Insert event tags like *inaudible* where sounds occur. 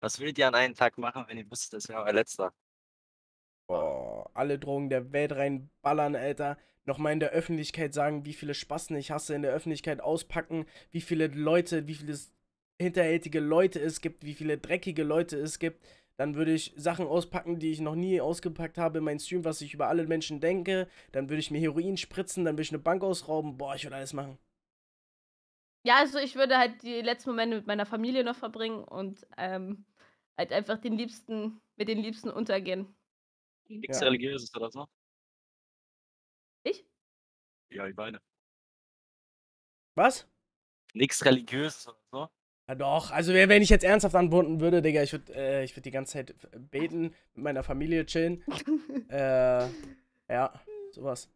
Was würdet ihr an einem Tag machen, wenn ihr wusstet, das wäre euer letzter? Boah, alle Drogen der Welt reinballern, Alter. Nochmal in der Öffentlichkeit sagen, wie viele Spassen ich hasse, in der Öffentlichkeit auspacken, wie viele Leute, wie viele hinterhältige Leute es gibt, wie viele dreckige Leute es gibt. Dann würde ich Sachen auspacken, die ich noch nie ausgepackt habe in meinem Stream, was ich über alle Menschen denke. Dann würde ich mir Heroin spritzen, dann würde ich eine Bank ausrauben. Boah, ich würde alles machen. Ja, also ich würde halt die letzten Momente mit meiner Familie noch verbringen und ähm, halt einfach den Liebsten, mit den Liebsten untergehen. Mhm. Nichts ja. Religiöses oder so? Ich? Ja, ich meine. Was? Nichts Religiöses oder so? Ja, doch, also wenn ich jetzt ernsthaft anbunden würde, Digga, ich würde äh, würd die ganze Zeit äh, beten, mit meiner Familie chillen. *laughs* äh, ja, sowas.